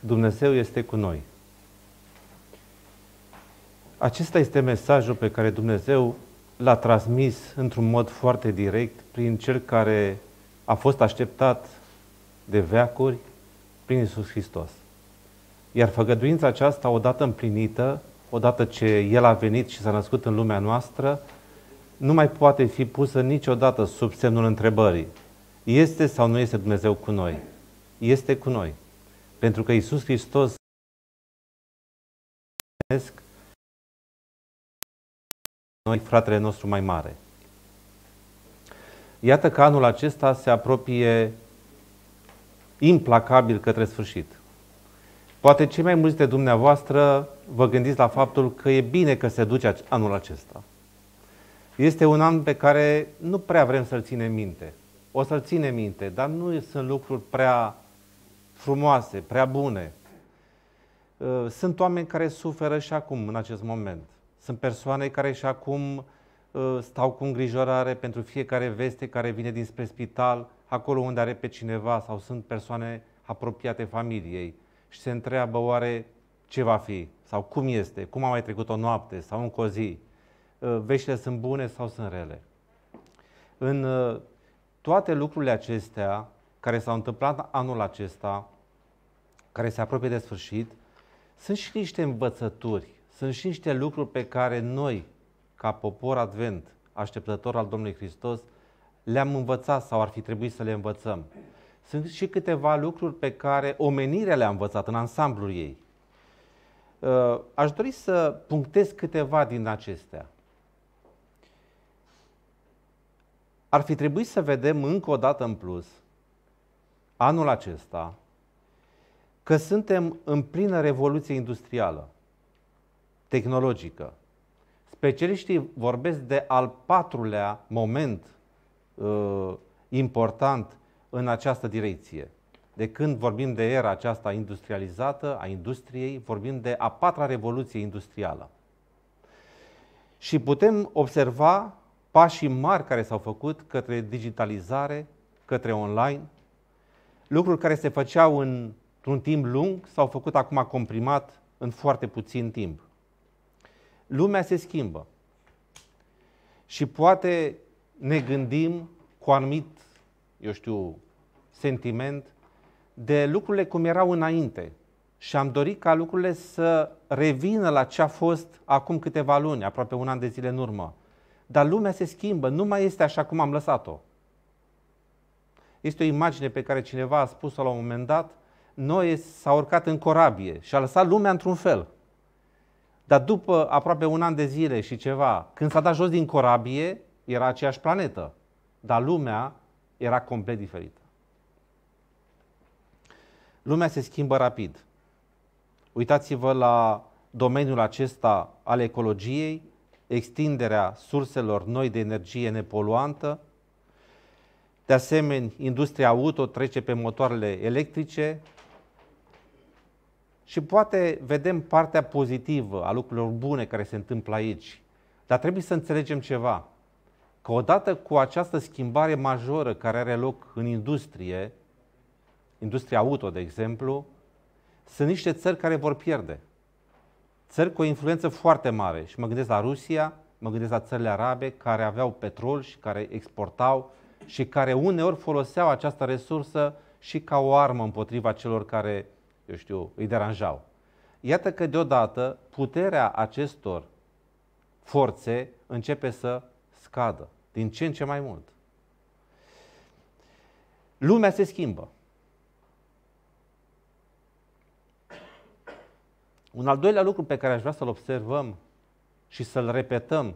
Dumnezeu este cu noi. Acesta este mesajul pe care Dumnezeu l-a transmis într-un mod foarte direct prin cel care a fost așteptat de veacuri prin Isus Hristos. Iar făgăduința aceasta, odată împlinită, odată ce El a venit și s-a născut în lumea noastră, nu mai poate fi pusă niciodată sub semnul întrebării. Este sau nu este Dumnezeu cu noi? Este cu noi. Pentru că Isus Hristos noi fratele nostru mai mare. Iată că anul acesta se apropie implacabil către sfârșit. Poate cei mai mulți de dumneavoastră vă gândiți la faptul că e bine că se duce anul acesta. Este un an pe care nu prea vrem să-l ținem minte. O să-l ținem minte, dar nu sunt lucruri prea frumoase, prea bune. Uh, sunt oameni care suferă și acum, în acest moment. Sunt persoane care și acum uh, stau cu îngrijorare pentru fiecare veste care vine dinspre spital, acolo unde are pe cineva sau sunt persoane apropiate familiei și se întreabă oare ce va fi sau cum este, cum a mai trecut o noapte sau încă o zi, uh, veștile sunt bune sau sunt rele. În toate lucrurile acestea, care s-au întâmplat anul acesta, care se apropie de sfârșit, sunt și niște învățături, sunt și niște lucruri pe care noi, ca popor advent, așteptător al Domnului Hristos, le-am învățat sau ar fi trebuit să le învățăm. Sunt și câteva lucruri pe care omenirea le-a învățat în ansamblul ei. Uh, aș dori să punctez câteva din acestea. Ar fi trebuit să vedem încă o dată în plus anul acesta că suntem în plină revoluție industrială, tehnologică. Specialiștii vorbesc de al patrulea moment uh, important în această direcție. De când vorbim de era aceasta industrializată, a industriei, vorbim de a patra revoluție industrială. Și putem observa pașii mari care s-au făcut către digitalizare, către online, lucruri care se făceau într-un timp lung s-au făcut acum comprimat în foarte puțin timp. Lumea se schimbă și poate ne gândim cu anumit, eu știu, sentiment de lucrurile cum erau înainte și am dorit ca lucrurile să revină la ce a fost acum câteva luni, aproape un an de zile în urmă. Dar lumea se schimbă, nu mai este așa cum am lăsat-o. Este o imagine pe care cineva a spus-o la un moment dat. Noe s-a urcat în corabie și a lăsat lumea într-un fel. Dar după aproape un an de zile și ceva, când s-a dat jos din corabie, era aceeași planetă. Dar lumea era complet diferită. Lumea se schimbă rapid. Uitați-vă la domeniul acesta al ecologiei, extinderea surselor noi de energie nepoluantă, de asemenea, industria auto trece pe motoarele electrice și poate vedem partea pozitivă a lucrurilor bune care se întâmplă aici. Dar trebuie să înțelegem ceva. Că odată cu această schimbare majoră care are loc în industrie, industria auto, de exemplu, sunt niște țări care vor pierde. Țări cu o influență foarte mare. Și mă gândesc la Rusia, mă gândesc la țările arabe care aveau petrol și care exportau și care uneori foloseau această resursă și ca o armă împotriva celor care, eu știu, îi deranjau. Iată că deodată puterea acestor forțe începe să scadă din ce în ce mai mult. Lumea se schimbă. Un al doilea lucru pe care aș vrea să-l observăm și să-l repetăm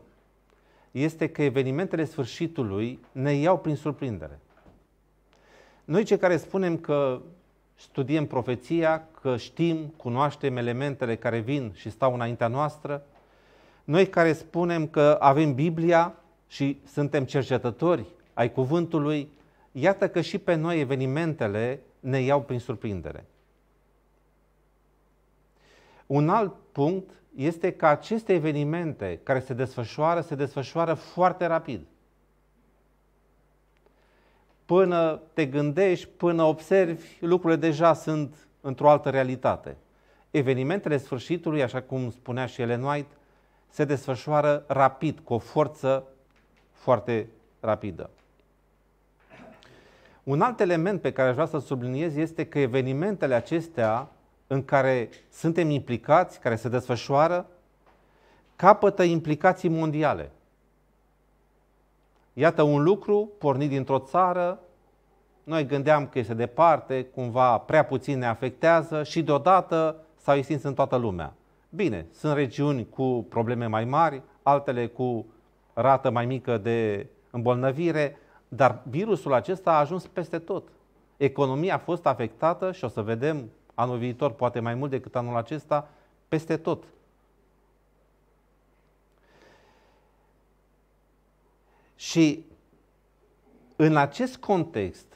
este că evenimentele sfârșitului ne iau prin surprindere. Noi cei care spunem că studiem profeția, că știm, cunoaștem elementele care vin și stau înaintea noastră, noi care spunem că avem Biblia și suntem cercetători ai cuvântului, iată că și pe noi evenimentele ne iau prin surprindere. Un alt punct este că aceste evenimente care se desfășoară, se desfășoară foarte rapid. Până te gândești, până observi, lucrurile deja sunt într-o altă realitate. Evenimentele sfârșitului, așa cum spunea și Ellen White, se desfășoară rapid, cu o forță foarte rapidă. Un alt element pe care aș vrea să subliniez este că evenimentele acestea în care suntem implicați, care se desfășoară, capătă implicații mondiale. Iată un lucru pornit dintr-o țară, noi gândeam că este departe, cumva prea puțin ne afectează și deodată s-au extins în toată lumea. Bine, sunt regiuni cu probleme mai mari, altele cu rată mai mică de îmbolnăvire, dar virusul acesta a ajuns peste tot. Economia a fost afectată și o să vedem anul viitor, poate mai mult decât anul acesta, peste tot. Și în acest context,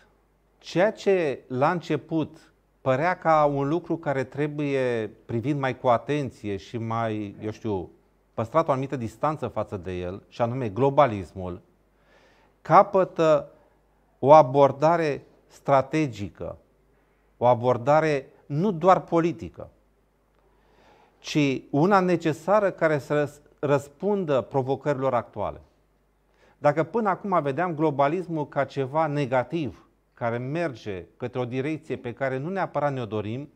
ceea ce la început părea ca un lucru care trebuie privit mai cu atenție și mai, eu știu, păstrat o anumită distanță față de el, și anume globalismul, capătă o abordare strategică, o abordare nu doar politică, ci una necesară care să răspundă provocărilor actuale. Dacă până acum vedeam globalismul ca ceva negativ, care merge către o direcție pe care nu neapărat ne-o dorim,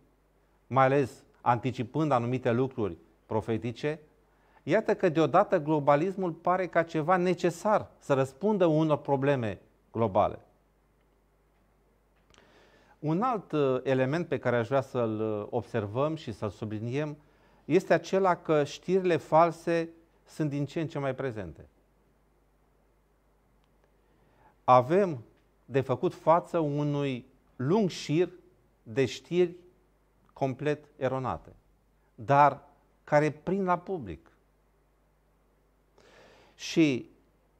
mai ales anticipând anumite lucruri profetice, iată că deodată globalismul pare ca ceva necesar să răspundă unor probleme globale. Un alt uh, element pe care aș vrea să-l uh, observăm și să-l subliniem este acela că știrile false sunt din ce în ce mai prezente. Avem de făcut față unui lung șir de știri complet eronate, dar care prin la public. Și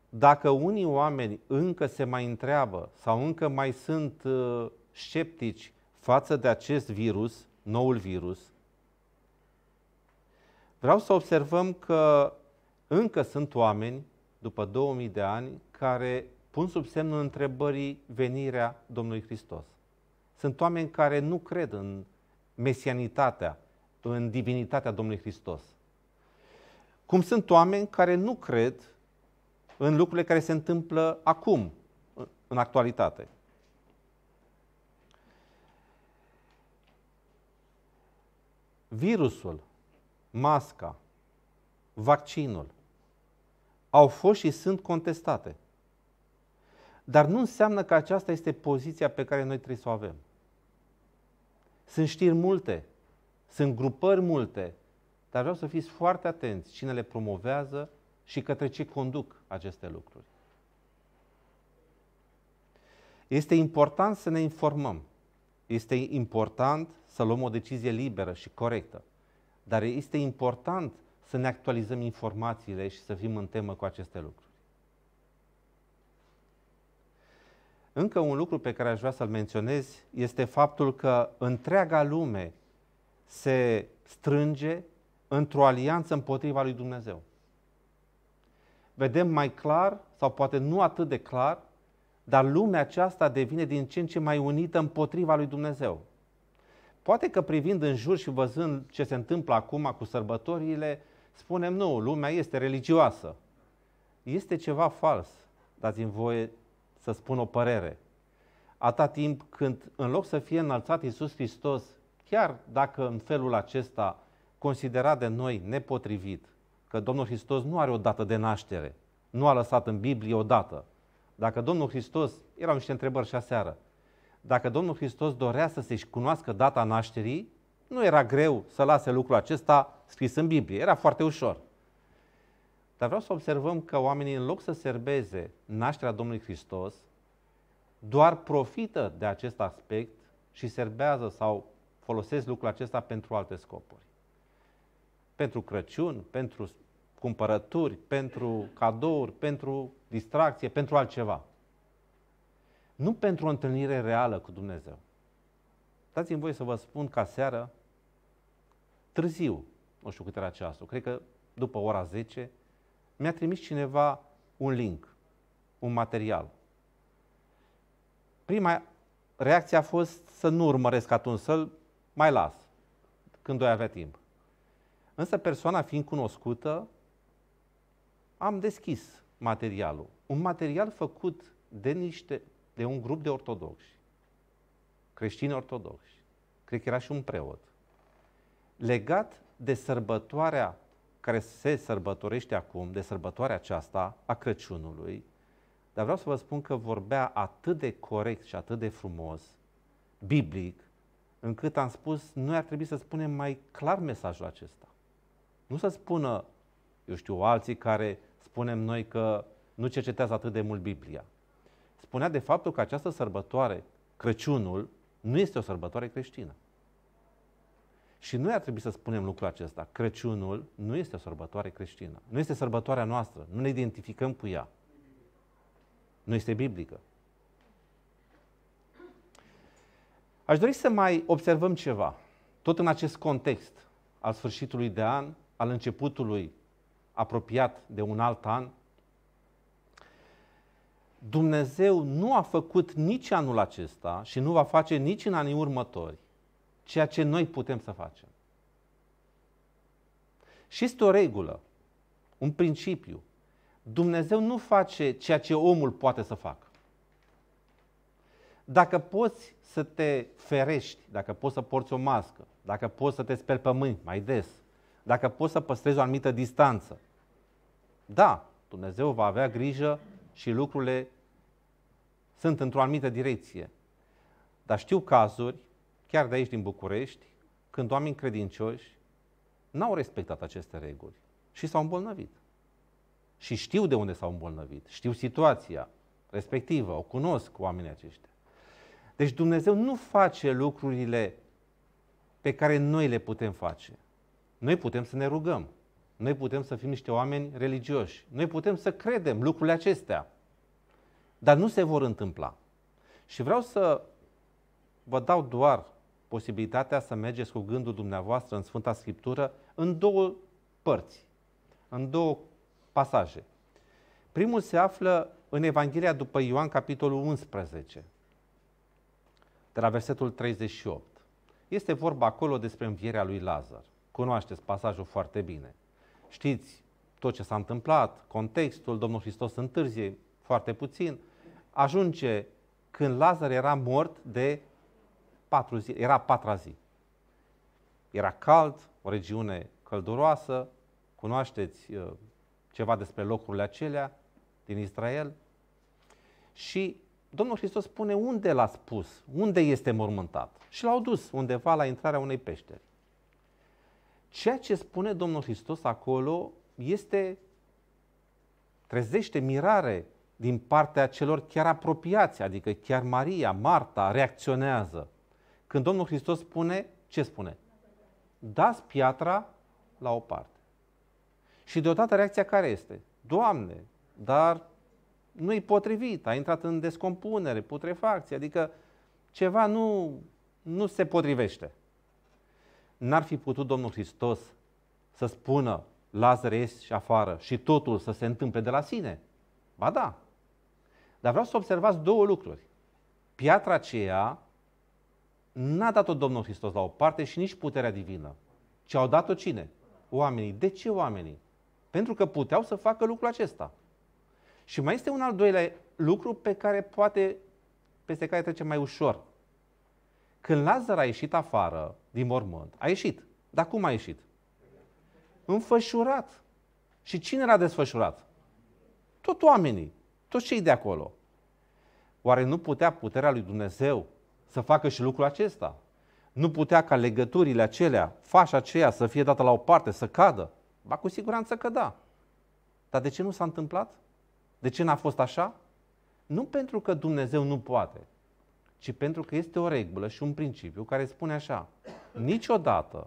dacă unii oameni încă se mai întreabă sau încă mai sunt uh, sceptici față de acest virus, noul virus, vreau să observăm că încă sunt oameni, după 2000 de ani, care pun sub semnul întrebării venirea Domnului Hristos. Sunt oameni care nu cred în mesianitatea, în divinitatea Domnului Hristos. Cum sunt oameni care nu cred în lucrurile care se întâmplă acum, în actualitate. virusul, masca, vaccinul au fost și sunt contestate. Dar nu înseamnă că aceasta este poziția pe care noi trebuie să o avem. Sunt știri multe, sunt grupări multe, dar vreau să fiți foarte atenți cine le promovează și către ce conduc aceste lucruri. Este important să ne informăm. Este important să luăm o decizie liberă și corectă, dar este important să ne actualizăm informațiile și să fim în temă cu aceste lucruri. Încă un lucru pe care aș vrea să-l menționez este faptul că întreaga lume se strânge într-o alianță împotriva lui Dumnezeu. Vedem mai clar, sau poate nu atât de clar, dar lumea aceasta devine din ce în ce mai unită împotriva lui Dumnezeu. Poate că privind în jur și văzând ce se întâmplă acum cu sărbătorile, spunem nu, lumea este religioasă. Este ceva fals, dați-mi voie să spun o părere. Atâta timp când în loc să fie înălțat Iisus Hristos, chiar dacă în felul acesta considerat de noi nepotrivit, că Domnul Hristos nu are o dată de naștere, nu a lăsat în Biblie o dată, dacă Domnul Hristos, erau niște întrebări și aseară, dacă Domnul Hristos dorea să se-și cunoască data nașterii, nu era greu să lase lucrul acesta scris în Biblie, era foarte ușor. Dar vreau să observăm că oamenii, în loc să serbeze nașterea Domnului Hristos, doar profită de acest aspect și serbează sau folosesc lucrul acesta pentru alte scopuri. Pentru Crăciun, pentru cumpărături, pentru cadouri, pentru distracție, pentru altceva. Nu pentru o întâlnire reală cu Dumnezeu. Dați-mi voi să vă spun ca seară, târziu, nu știu cât era ceasul, cred că după ora 10, mi-a trimis cineva un link, un material. Prima reacție a fost să nu urmăresc atunci, să-l mai las, când o avea timp. Însă persoana fiind cunoscută, am deschis materialul? Un material făcut de, niște, de un grup de ortodoxi, creștini ortodoxi, cred că era și un preot, legat de sărbătoarea care se sărbătorește acum, de sărbătoarea aceasta a Crăciunului, dar vreau să vă spun că vorbea atât de corect și atât de frumos, biblic, încât am spus, noi ar trebui să spunem mai clar mesajul acesta. Nu să spună, eu știu, alții care spunem noi că nu cercetează atât de mult Biblia. Spunea de faptul că această sărbătoare, Crăciunul, nu este o sărbătoare creștină. Și noi ar trebui să spunem lucrul acesta. Crăciunul nu este o sărbătoare creștină. Nu este sărbătoarea noastră. Nu ne identificăm cu ea. Nu este biblică. Aș dori să mai observăm ceva. Tot în acest context al sfârșitului de an, al începutului apropiat de un alt an, Dumnezeu nu a făcut nici anul acesta și nu va face nici în anii următori ceea ce noi putem să facem. Și este o regulă, un principiu. Dumnezeu nu face ceea ce omul poate să facă. Dacă poți să te ferești, dacă poți să porți o mască, dacă poți să te speli pe mâini mai des, dacă poți să păstrezi o anumită distanță, da, Dumnezeu va avea grijă și lucrurile sunt într-o anumită direcție. Dar știu cazuri, chiar de aici din București, când oameni credincioși n-au respectat aceste reguli și s-au îmbolnăvit. Și știu de unde s-au îmbolnăvit, știu situația respectivă, o cunosc oamenii aceștia. Deci Dumnezeu nu face lucrurile pe care noi le putem face. Noi putem să ne rugăm, noi putem să fim niște oameni religioși. Noi putem să credem lucrurile acestea. Dar nu se vor întâmpla. Și vreau să vă dau doar posibilitatea să mergeți cu gândul dumneavoastră în Sfânta Scriptură în două părți, în două pasaje. Primul se află în Evanghelia după Ioan, capitolul 11, de la versetul 38. Este vorba acolo despre învierea lui Lazar. Cunoașteți pasajul foarte bine știți tot ce s-a întâmplat, contextul, Domnul Hristos întârzie foarte puțin, ajunge când Lazar era mort de patru zile, era patra zi. Era cald, o regiune călduroasă, cunoașteți uh, ceva despre locurile acelea din Israel. Și Domnul Hristos spune unde l-a spus, unde este mormântat. Și l-au dus undeva la intrarea unei peșteri. Ceea ce spune Domnul Hristos acolo este trezește mirare din partea celor chiar apropiați, adică chiar Maria, Marta reacționează. Când Domnul Hristos spune, ce spune? Dați piatra la o parte. Și deodată reacția care este? Doamne, dar nu-i potrivit, a intrat în descompunere, putrefacție, adică ceva nu, nu se potrivește n-ar fi putut Domnul Hristos să spună Lazar ies și afară și totul să se întâmple de la sine? Ba da. Dar vreau să observați două lucruri. Piatra aceea n-a dat-o Domnul Hristos la o parte și nici puterea divină, ci au dat-o cine? Oamenii. De ce oamenii? Pentru că puteau să facă lucrul acesta. Și mai este un al doilea lucru pe care poate, peste care trecem mai ușor. Când Lazar a ieșit afară din mormânt, a ieșit. Dar cum a ieșit? Înfășurat. Și cine l-a desfășurat? Tot oamenii, toți cei de acolo. Oare nu putea puterea lui Dumnezeu să facă și lucrul acesta? Nu putea ca legăturile acelea, fașa aceea să fie dată la o parte, să cadă? Ba cu siguranță că da. Dar de ce nu s-a întâmplat? De ce n-a fost așa? Nu pentru că Dumnezeu nu poate, ci pentru că este o regulă și un principiu care spune așa, niciodată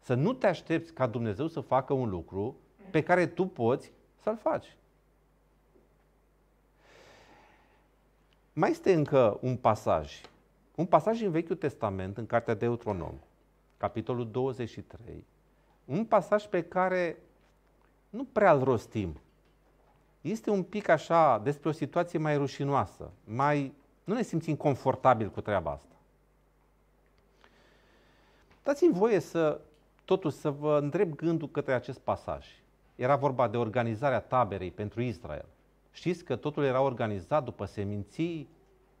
să nu te aștepți ca Dumnezeu să facă un lucru pe care tu poți să-l faci. Mai este încă un pasaj, un pasaj în Vechiul Testament, în Cartea Deuteronom, capitolul 23, un pasaj pe care nu prea îl rostim. Este un pic așa despre o situație mai rușinoasă, mai nu ne simțim confortabil cu treaba asta. Dați-mi voie să, totuși, să vă întreb gândul către acest pasaj. Era vorba de organizarea taberei pentru Israel. Știți că totul era organizat după seminții,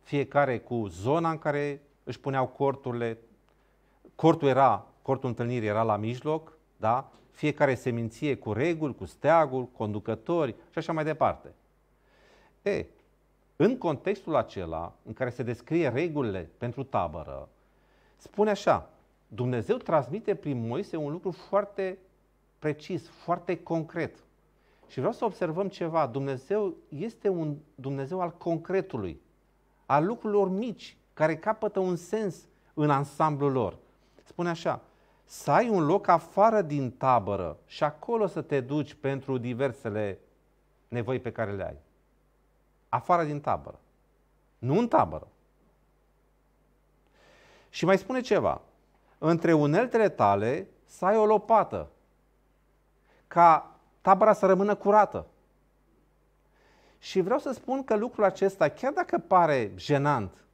fiecare cu zona în care își puneau corturile. Cortul era, cortul întâlnirii era la mijloc, da? Fiecare seminție cu reguli, cu steaguri, conducători și așa mai departe. E, în contextul acela în care se descrie regulile pentru tabără, spune așa, Dumnezeu transmite prin Moise un lucru foarte precis, foarte concret. Și vreau să observăm ceva. Dumnezeu este un Dumnezeu al concretului, al lucrurilor mici, care capătă un sens în ansamblul lor. Spune așa, să ai un loc afară din tabără și acolo să te duci pentru diversele nevoi pe care le ai afară din tabără. Nu în tabără. Și mai spune ceva. Între uneltele tale să ai o lopată ca tabăra să rămână curată. Și vreau să spun că lucrul acesta, chiar dacă pare jenant,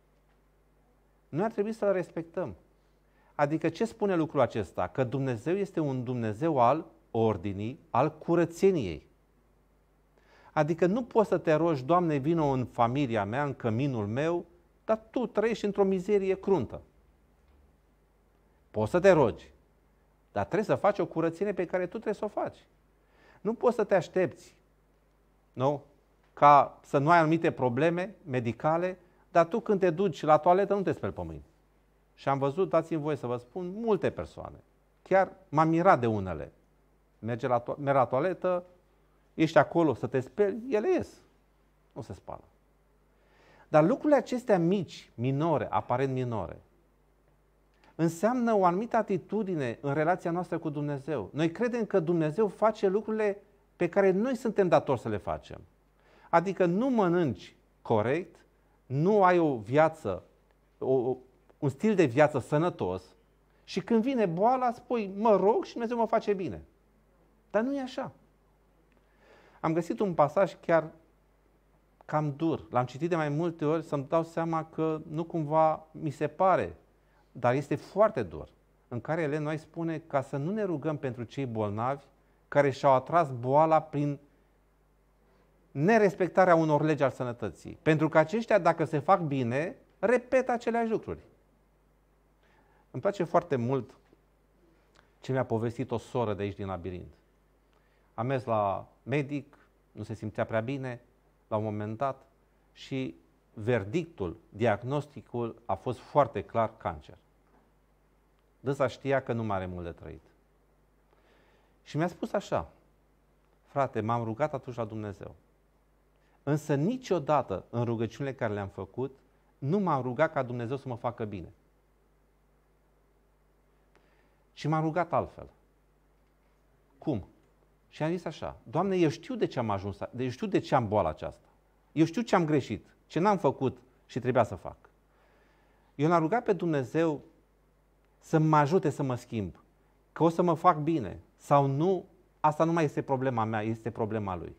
noi ar trebui să-l respectăm. Adică ce spune lucrul acesta? Că Dumnezeu este un Dumnezeu al ordinii, al curățeniei. Adică nu poți să te rogi, Doamne, vină în familia mea, în căminul meu, dar tu trăiești într-o mizerie cruntă. Poți să te rogi, dar trebuie să faci o curățenie pe care tu trebuie să o faci. Nu poți să te aștepți nu? ca să nu ai anumite probleme medicale, dar tu când te duci la toaletă nu te speli pe mâini. Și am văzut, dați-mi voie să vă spun, multe persoane. Chiar m-am mirat de unele. Merge la, to- merge la toaletă, ești acolo să te speli, ele ies. Nu se spală. Dar lucrurile acestea mici, minore, aparent minore, înseamnă o anumită atitudine în relația noastră cu Dumnezeu. Noi credem că Dumnezeu face lucrurile pe care noi suntem datori să le facem. Adică nu mănânci corect, nu ai o viață, o, un stil de viață sănătos și când vine boala spui mă rog și Dumnezeu mă face bine. Dar nu e așa. Am găsit un pasaj chiar cam dur. L-am citit de mai multe ori să-mi dau seama că nu cumva mi se pare, dar este foarte dur, în care noi spune ca să nu ne rugăm pentru cei bolnavi care și-au atras boala prin nerespectarea unor legi al sănătății. Pentru că aceștia, dacă se fac bine, repet aceleași lucruri. Îmi place foarte mult ce mi-a povestit o soră de aici din labirint. Am mers la medic, nu se simțea prea bine la un moment dat și verdictul, diagnosticul a fost foarte clar cancer. Dânsa știa că nu mai are mult de trăit. Și mi-a spus așa, frate, m-am rugat atunci la Dumnezeu. Însă niciodată în rugăciunile care le-am făcut, nu m-am rugat ca Dumnezeu să mă facă bine. Și m-am rugat altfel. Cum? Și am zis așa, Doamne, eu știu de ce am ajuns, eu știu de ce am boala aceasta. Eu știu ce am greșit, ce n-am făcut și trebuia să fac. Eu l-am rugat pe Dumnezeu să mă ajute să mă schimb, că o să mă fac bine sau nu, asta nu mai este problema mea, este problema lui.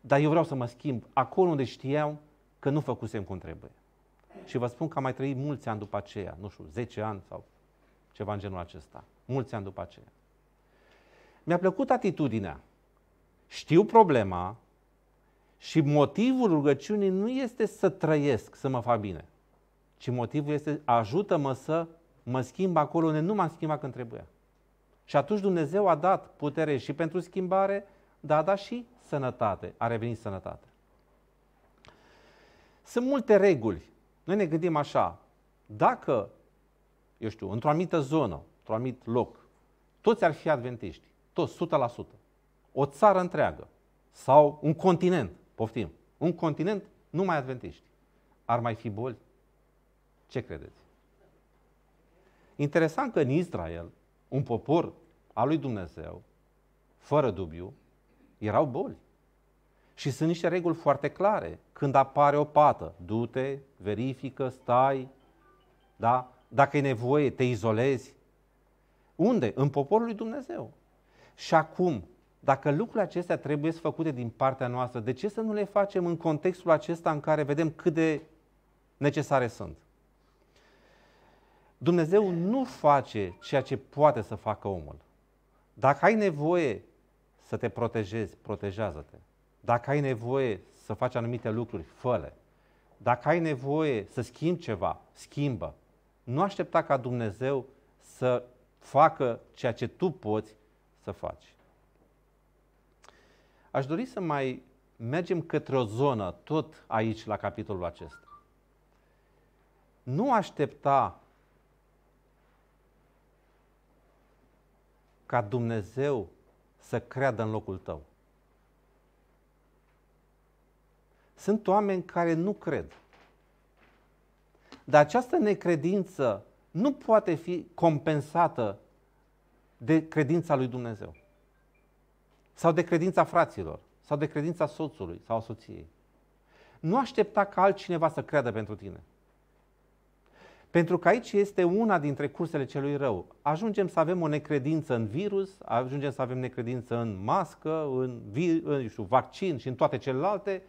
Dar eu vreau să mă schimb acolo unde știam că nu făcusem cum trebuie. Și vă spun că am mai trăit mulți ani după aceea, nu știu, 10 ani sau ceva în genul acesta, mulți ani după aceea. Mi-a plăcut atitudinea. Știu problema și motivul rugăciunii nu este să trăiesc, să mă fac bine, ci motivul este ajută-mă să mă schimb acolo unde nu m-am schimbat când trebuia. Și atunci Dumnezeu a dat putere și pentru schimbare, dar a dat și sănătate, a revenit sănătate. Sunt multe reguli. Noi ne gândim așa, dacă, eu știu, într-o anumită zonă, într-un anumit loc, toți ar fi adventiști. Toți, 100%. O țară întreagă sau un continent, poftim, un continent numai adventiști. Ar mai fi boli? Ce credeți? Interesant că în Israel, un popor al lui Dumnezeu, fără dubiu, erau boli. Și sunt niște reguli foarte clare. Când apare o pată, du-te, verifică, stai, da? Dacă e nevoie, te izolezi. Unde? În poporul lui Dumnezeu. Și acum, dacă lucrurile acestea trebuie să făcute din partea noastră, de ce să nu le facem în contextul acesta în care vedem cât de necesare sunt? Dumnezeu nu face ceea ce poate să facă omul. Dacă ai nevoie să te protejezi, protejează-te. Dacă ai nevoie să faci anumite lucruri, fă le Dacă ai nevoie să schimbi ceva, schimbă. Nu aștepta ca Dumnezeu să facă ceea ce tu poți să faci. Aș dori să mai mergem către o zonă, tot aici, la capitolul acesta. Nu aștepta ca Dumnezeu să creadă în locul tău. Sunt oameni care nu cred. Dar această necredință nu poate fi compensată de credința lui Dumnezeu. Sau de credința fraților, sau de credința soțului sau soției. Nu aștepta ca altcineva să creadă pentru tine. Pentru că aici este una dintre cursele celui rău. Ajungem să avem o necredință în virus, ajungem să avem necredință în mască, în, vi- în știu, vaccin și în toate celelalte.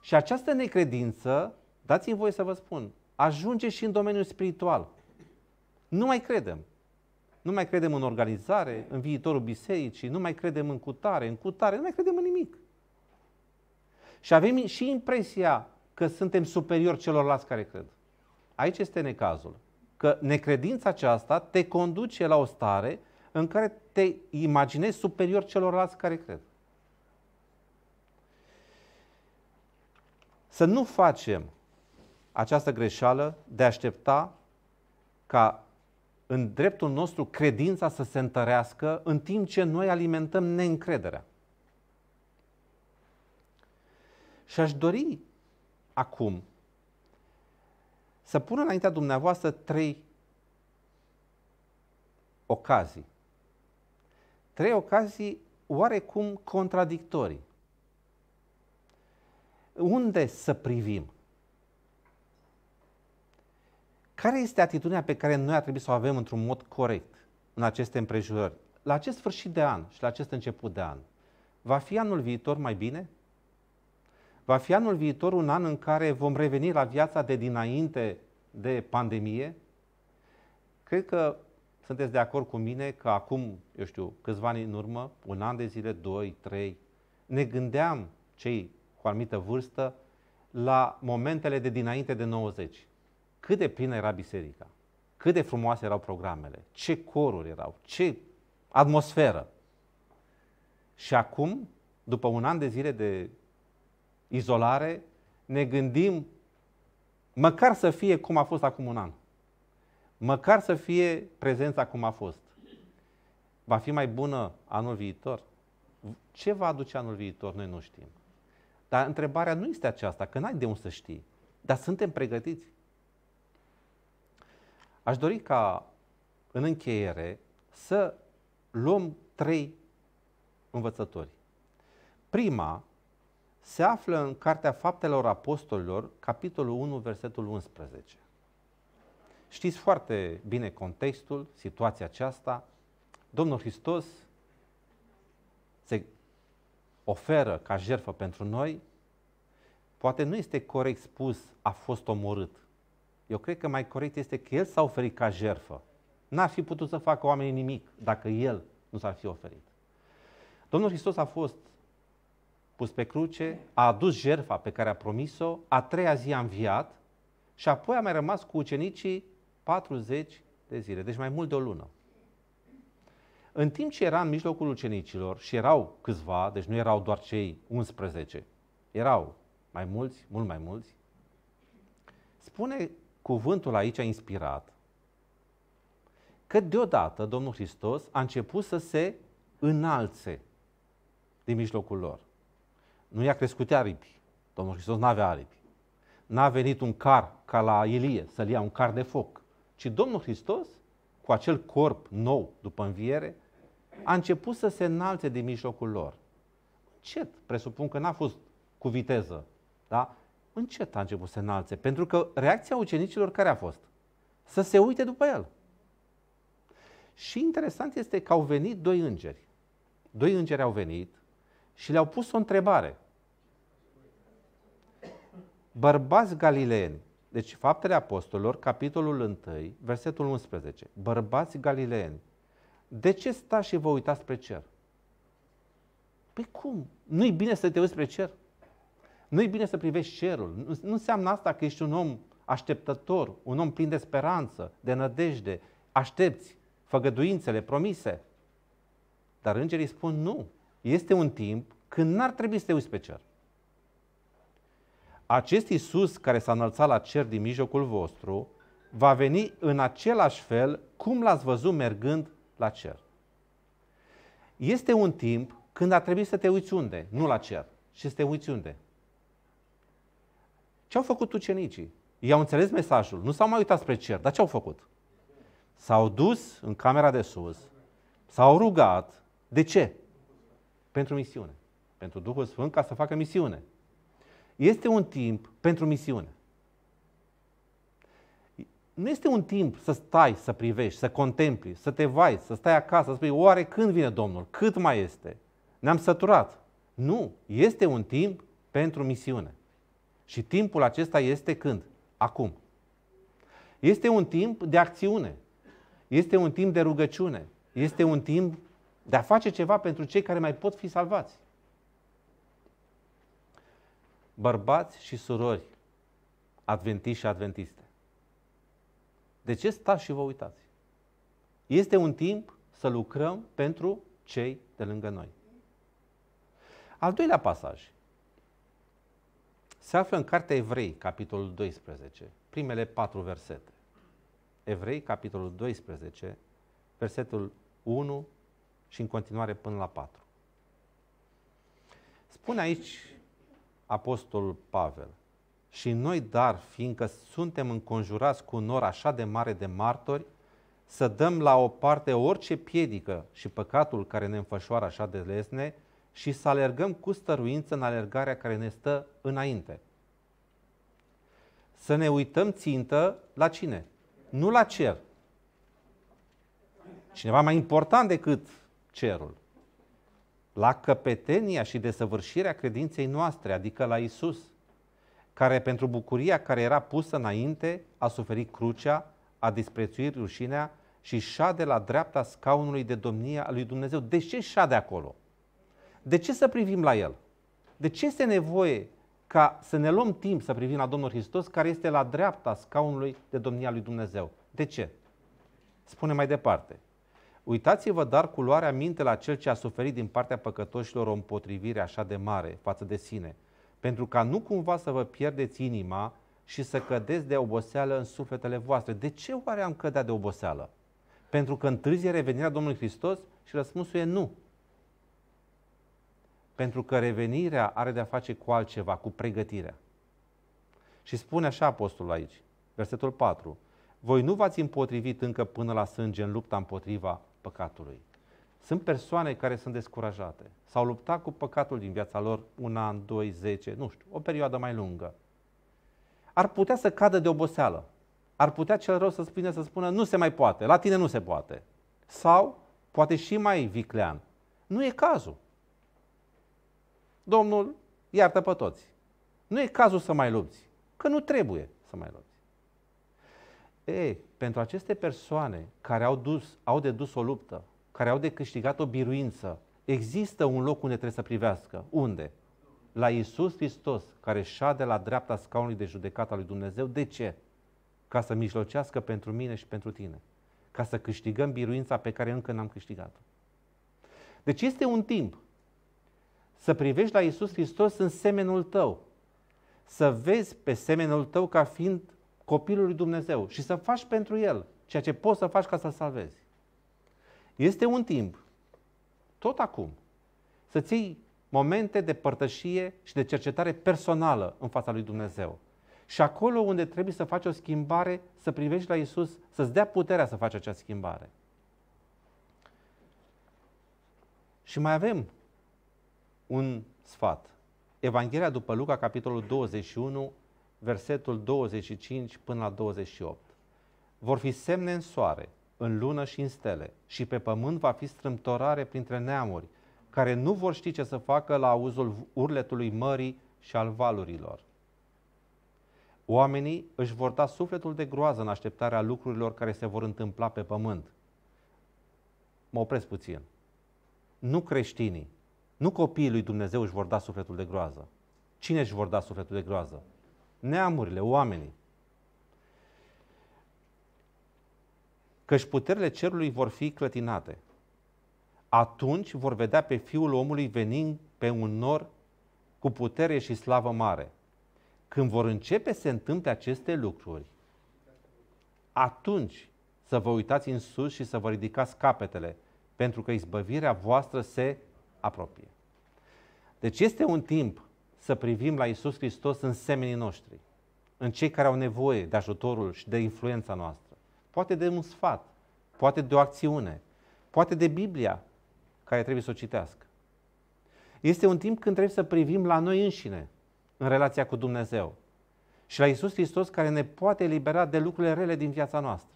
Și această necredință, dați-mi voie să vă spun, ajunge și în domeniul spiritual. Nu mai credem nu mai credem în organizare, în viitorul bisericii, nu mai credem în cutare, în cutare, nu mai credem în nimic. Și avem și impresia că suntem superiori celorlalți care cred. Aici este necazul. Că necredința aceasta te conduce la o stare în care te imaginezi superior celorlalți care cred. Să nu facem această greșeală de a aștepta ca în dreptul nostru credința să se întărească în timp ce noi alimentăm neîncrederea. Și aș dori acum să pun înaintea dumneavoastră trei ocazii. Trei ocazii oarecum contradictorii. Unde să privim? Care este atitudinea pe care noi ar trebui să o avem într-un mod corect în aceste împrejurări? La acest sfârșit de an și la acest început de an, va fi anul viitor mai bine? Va fi anul viitor un an în care vom reveni la viața de dinainte de pandemie? Cred că sunteți de acord cu mine că acum, eu știu, câțiva ani în urmă, un an de zile, doi, trei, ne gândeam cei cu anumită vârstă la momentele de dinainte de 90 cât de plină era biserica, cât de frumoase erau programele, ce coruri erau, ce atmosferă. Și acum, după un an de zile de izolare, ne gândim măcar să fie cum a fost acum un an. Măcar să fie prezența cum a fost. Va fi mai bună anul viitor? Ce va aduce anul viitor? Noi nu știm. Dar întrebarea nu este aceasta, că n-ai de unde să știi. Dar suntem pregătiți. Aș dori ca în încheiere să luăm trei învățători. Prima se află în Cartea Faptelor Apostolilor, capitolul 1, versetul 11. Știți foarte bine contextul, situația aceasta. Domnul Hristos se oferă ca jertfă pentru noi. Poate nu este corect spus a fost omorât, eu cred că mai corect este că el s-a oferit ca jerfă. N-ar fi putut să facă oamenii nimic dacă el nu s-ar fi oferit. Domnul Hristos a fost pus pe cruce, a adus jerfa pe care a promis-o, a treia zi a înviat și apoi a mai rămas cu ucenicii 40 de zile, deci mai mult de o lună. În timp ce era în mijlocul ucenicilor și erau câțiva, deci nu erau doar cei 11, erau mai mulți, mult mai mulți, spune cuvântul aici a inspirat, că deodată Domnul Hristos a început să se înalțe din mijlocul lor. Nu i-a crescut aripi. Domnul Hristos nu avea aripi. N-a venit un car ca la Ilie să-l ia un car de foc, ci Domnul Hristos, cu acel corp nou după înviere, a început să se înalțe din mijlocul lor. Încet, presupun că n-a fost cu viteză, da? încet a început să înalțe, pentru că reacția ucenicilor care a fost? Să se uite după el. Și interesant este că au venit doi îngeri. Doi îngeri au venit și le-au pus o întrebare. Bărbați galileeni, deci Faptele Apostolilor, capitolul 1, versetul 11. Bărbați galileeni, de ce stați și vă uitați spre cer? Păi cum? Nu-i bine să te uiți spre cer? Nu-i bine să privești cerul. Nu înseamnă asta că ești un om așteptător, un om plin de speranță, de nădejde, aștepți făgăduințele promise. Dar îngerii spun nu. Este un timp când n-ar trebui să te uiți pe cer. Acest Iisus care s-a înălțat la cer din mijlocul vostru va veni în același fel cum l-ați văzut mergând la cer. Este un timp când ar trebui să te uiți unde, nu la cer, și să te uiți unde? Ce au făcut ucenicii? I-au înțeles mesajul, nu s-au mai uitat spre cer, dar ce au făcut? S-au dus în camera de sus, s-au rugat. De ce? Pentru misiune. Pentru Duhul Sfânt ca să facă misiune. Este un timp pentru misiune. Nu este un timp să stai, să privești, să contempli, să te vai, să stai acasă, să spui oare când vine Domnul, cât mai este, ne-am săturat. Nu, este un timp pentru misiune. Și timpul acesta este când? Acum. Este un timp de acțiune. Este un timp de rugăciune. Este un timp de a face ceva pentru cei care mai pot fi salvați. Bărbați și surori, adventiști și adventiste. De ce stați și vă uitați? Este un timp să lucrăm pentru cei de lângă noi. Al doilea pasaj se află în Cartea Evrei, capitolul 12, primele patru versete. Evrei, capitolul 12, versetul 1 și în continuare până la 4. Spune aici Apostolul Pavel, și noi dar, fiindcă suntem înconjurați cu un nor așa de mare de martori, să dăm la o parte orice piedică și păcatul care ne înfășoară așa de lesne și să alergăm cu stăruință în alergarea care ne stă înainte. Să ne uităm țintă la cine? Nu la cer. Cineva mai important decât cerul. La căpetenia și desăvârșirea credinței noastre, adică la Isus, care pentru bucuria care era pusă înainte a suferit crucea, a disprețuit rușinea și șade la dreapta scaunului de domnia a lui Dumnezeu. De ce șade acolo? De ce să privim la El? De ce este nevoie ca să ne luăm timp să privim la Domnul Hristos care este la dreapta scaunului de domnia lui Dumnezeu? De ce? Spune mai departe. Uitați-vă dar cu luarea minte la cel ce a suferit din partea păcătoșilor o împotrivire așa de mare față de sine, pentru ca nu cumva să vă pierdeți inima și să cădeți de oboseală în sufletele voastre. De ce oare am cădea de oboseală? Pentru că întârzie revenirea Domnului Hristos? Și răspunsul e nu. Pentru că revenirea are de-a face cu altceva, cu pregătirea. Și spune așa apostolul aici, versetul 4. Voi nu v-ați împotrivit încă până la sânge în lupta împotriva păcatului. Sunt persoane care sunt descurajate. S-au luptat cu păcatul din viața lor un an, doi, zece, nu știu, o perioadă mai lungă. Ar putea să cadă de oboseală. Ar putea cel rău să spune, să spună, nu se mai poate, la tine nu se poate. Sau, poate și mai viclean, nu e cazul. Domnul iartă pe toți. Nu e cazul să mai lupți, că nu trebuie să mai lupți. E, pentru aceste persoane care au, dus, au de dus o luptă, care au de câștigat o biruință, există un loc unde trebuie să privească. Unde? La Iisus Hristos, care șade la dreapta scaunului de judecată al lui Dumnezeu. De ce? Ca să mijlocească pentru mine și pentru tine. Ca să câștigăm biruința pe care încă n-am câștigat-o. Deci este un timp să privești la Isus Hristos în semenul tău. Să vezi pe semenul tău ca fiind copilul lui Dumnezeu și să faci pentru el ceea ce poți să faci ca să-l salvezi. Este un timp, tot acum, să ții momente de părtășie și de cercetare personală în fața lui Dumnezeu. Și acolo unde trebuie să faci o schimbare, să privești la Isus, să-ți dea puterea să faci acea schimbare. Și mai avem un sfat. Evanghelia după Luca, capitolul 21, versetul 25 până la 28. Vor fi semne în soare, în lună și în stele, și pe pământ va fi strâmtorare printre neamuri, care nu vor ști ce să facă la auzul urletului mării și al valurilor. Oamenii își vor da sufletul de groază în așteptarea lucrurilor care se vor întâmpla pe pământ. Mă opresc puțin. Nu creștinii, nu copiii lui Dumnezeu își vor da sufletul de groază. Cine își vor da sufletul de groază? Neamurile, oamenii. Căci puterile cerului vor fi clătinate. Atunci vor vedea pe Fiul omului venind pe un nor cu putere și slavă mare. Când vor începe să se întâmple aceste lucruri, atunci să vă uitați în sus și să vă ridicați capetele, pentru că izbăvirea voastră se apropie. Deci este un timp să privim la Isus Hristos în semenii noștri, în cei care au nevoie de ajutorul și de influența noastră. Poate de un sfat, poate de o acțiune, poate de Biblia care trebuie să o citească. Este un timp când trebuie să privim la noi înșine, în relația cu Dumnezeu și la Isus Hristos care ne poate elibera de lucrurile rele din viața noastră.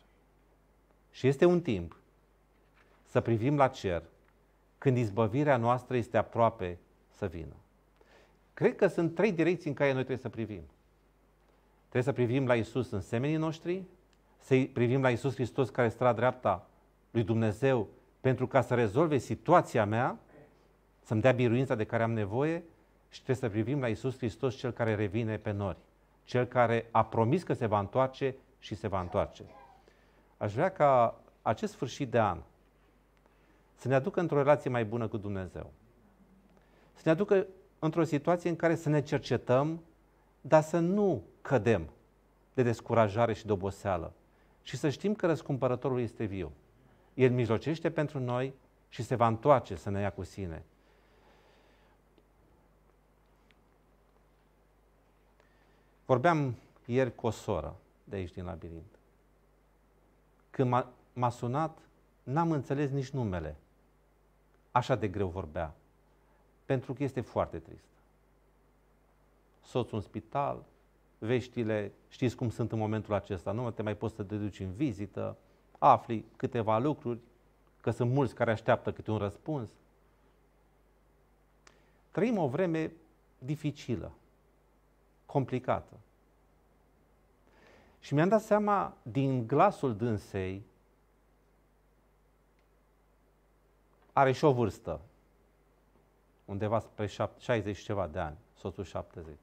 Și este un timp să privim la cer când izbăvirea noastră este aproape să vină. Cred că sunt trei direcții în care noi trebuie să privim. Trebuie să privim la Isus în semenii noștri, să privim la Isus Hristos care stă la dreapta lui Dumnezeu pentru ca să rezolve situația mea, să-mi dea biruința de care am nevoie și trebuie să privim la Isus Hristos, Cel care revine pe nori, Cel care a promis că se va întoarce și se va întoarce. Aș vrea ca acest sfârșit de an să ne aducă într-o relație mai bună cu Dumnezeu. Să ne aducă într-o situație în care să ne cercetăm, dar să nu cădem de descurajare și de oboseală. Și să știm că răscumpărătorul este viu. El mijlocește pentru noi și se va întoarce să ne ia cu sine. Vorbeam ieri cu o soră de aici din labirint. Când m-a, m-a sunat, n-am înțeles nici numele așa de greu vorbea. Pentru că este foarte trist. Soțul în spital, veștile, știți cum sunt în momentul acesta, nu te mai poți să te duci în vizită, afli câteva lucruri, că sunt mulți care așteaptă câte un răspuns. Trăim o vreme dificilă, complicată. Și mi-am dat seama din glasul dânsei are și o vârstă, undeva spre 60 și ceva de ani, soțul 70.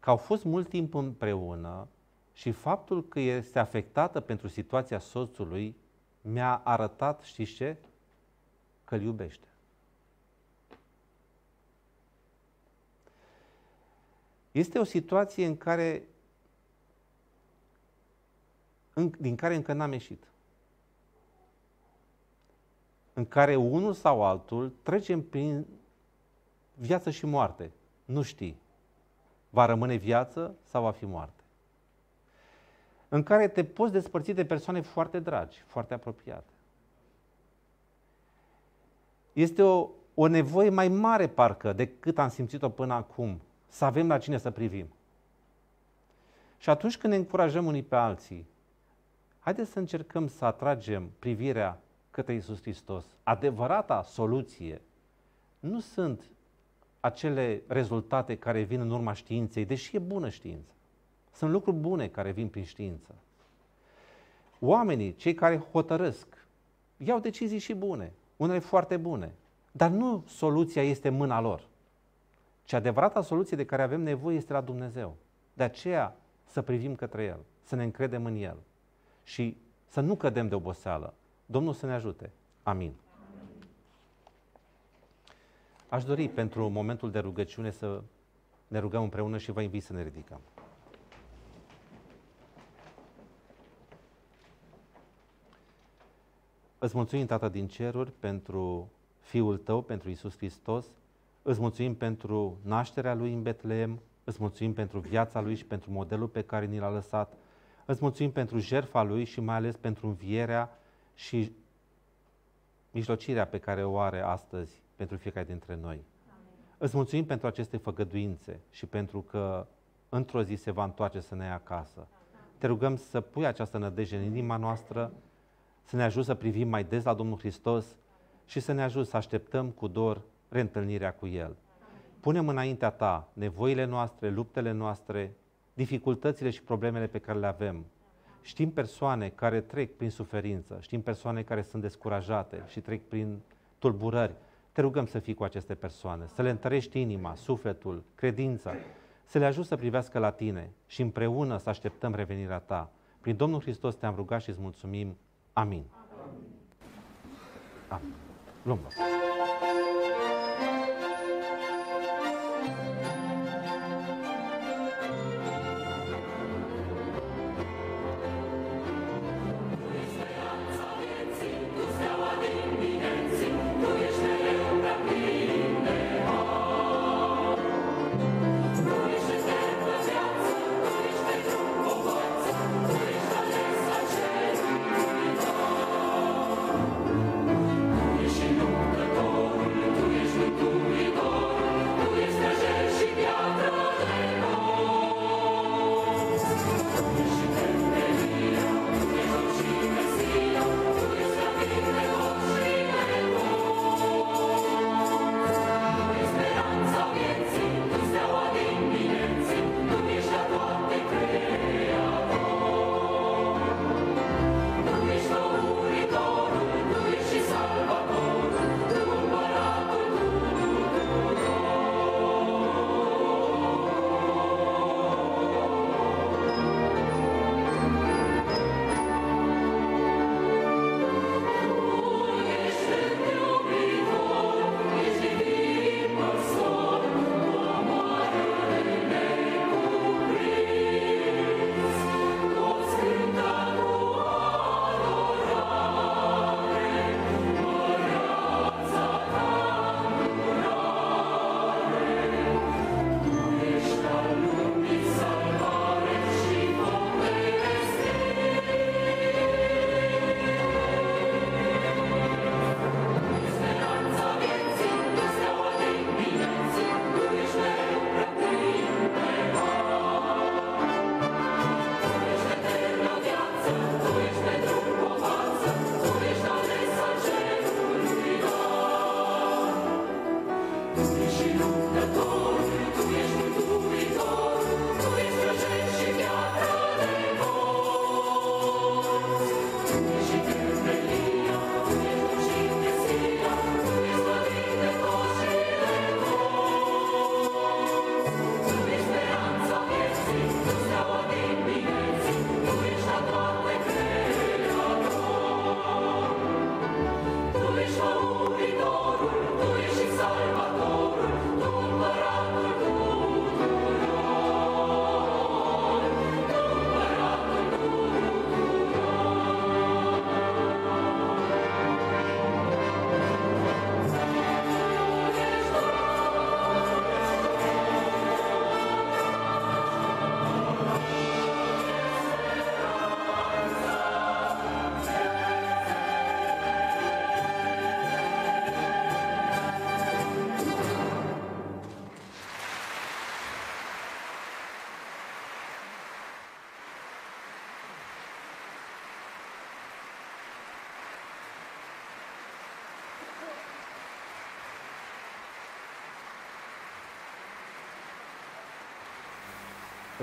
Că au fost mult timp împreună și faptul că este afectată pentru situația soțului mi-a arătat, știți ce? Că îl iubește. Este o situație în care, în, din care încă n-am ieșit în care unul sau altul trece prin viață și moarte. Nu știi. Va rămâne viață sau va fi moarte? În care te poți despărți de persoane foarte dragi, foarte apropiate. Este o, o nevoie mai mare, parcă, decât am simțit-o până acum, să avem la cine să privim. Și atunci când ne încurajăm unii pe alții, haideți să încercăm să atragem privirea către Isus Hristos. Adevărata soluție nu sunt acele rezultate care vin în urma științei, deși e bună știință. Sunt lucruri bune care vin prin știință. Oamenii, cei care hotărăsc, iau decizii și bune, unele foarte bune, dar nu soluția este mâna lor. Ci adevărata soluție de care avem nevoie este la Dumnezeu. De aceea să privim către El, să ne încredem în El și să nu cădem de oboseală, Domnul să ne ajute. Amin. Aș dori pentru momentul de rugăciune să ne rugăm împreună și vă invit să ne ridicăm. Îți mulțumim, Tată din ceruri, pentru Fiul Tău, pentru Isus Hristos. Îți mulțumim pentru nașterea Lui în Betleem. Îți mulțumim pentru viața Lui și pentru modelul pe care ni l-a lăsat. Îți mulțumim pentru jertfa Lui și mai ales pentru învierea și mijlocirea pe care o are astăzi pentru fiecare dintre noi. Amin. Îți mulțumim pentru aceste făgăduințe și pentru că într-o zi se va întoarce să ne ia acasă. Amin. Te rugăm să pui această nădejde în inima noastră, să ne ajut să privim mai des la Domnul Hristos și să ne ajut să așteptăm cu dor reîntâlnirea cu El. Amin. Punem înaintea Ta nevoile noastre, luptele noastre, dificultățile și problemele pe care le avem Știm persoane care trec prin suferință, știm persoane care sunt descurajate și trec prin tulburări. Te rugăm să fii cu aceste persoane, să le întărești inima, sufletul, credința, să le ajut să privească la tine și împreună să așteptăm revenirea ta. Prin Domnul Hristos te-am rugat și îți mulțumim. Amin. Amin. Amin. Luăm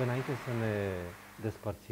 Înainte să ne despărțim,